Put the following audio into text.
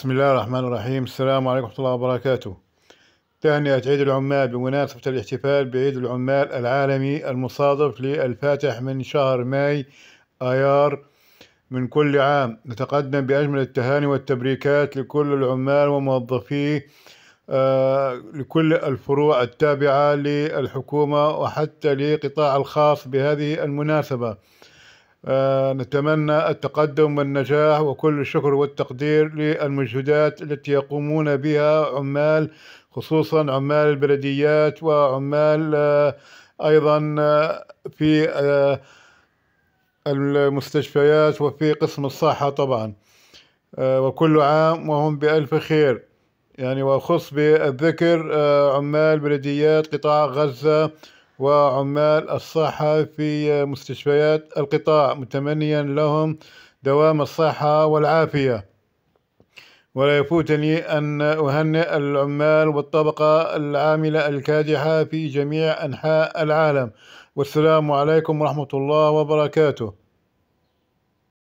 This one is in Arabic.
بسم الله الرحمن الرحيم السلام عليكم ورحمة الله وبركاته تهنئة عيد العمال بمناسبة الاحتفال بعيد العمال العالمي المصادف للفاتح من شهر ماي آيار من كل عام نتقدم بأجمل التهاني والتبريكات لكل العمال وموظفيه لكل الفروع التابعة للحكومة وحتى لقطاع الخاص بهذه المناسبة آه، نتمنى التقدم والنجاح وكل الشكر والتقدير للمجهودات التي يقومون بها عمال خصوصا عمال البلديات وعمال آه، أيضا آه، في المستشفيات وفي قسم الصحة طبعا وكل عام وهم بألف خير يعني وأخص بالذكر عمال بلديات قطاع غزة وعمال الصحة في مستشفيات القطاع متمنيا لهم دوام الصحة والعافية ولا يفوتني أن أهنئ العمال والطبقة العاملة الكادحة في جميع أنحاء العالم والسلام عليكم ورحمة الله وبركاته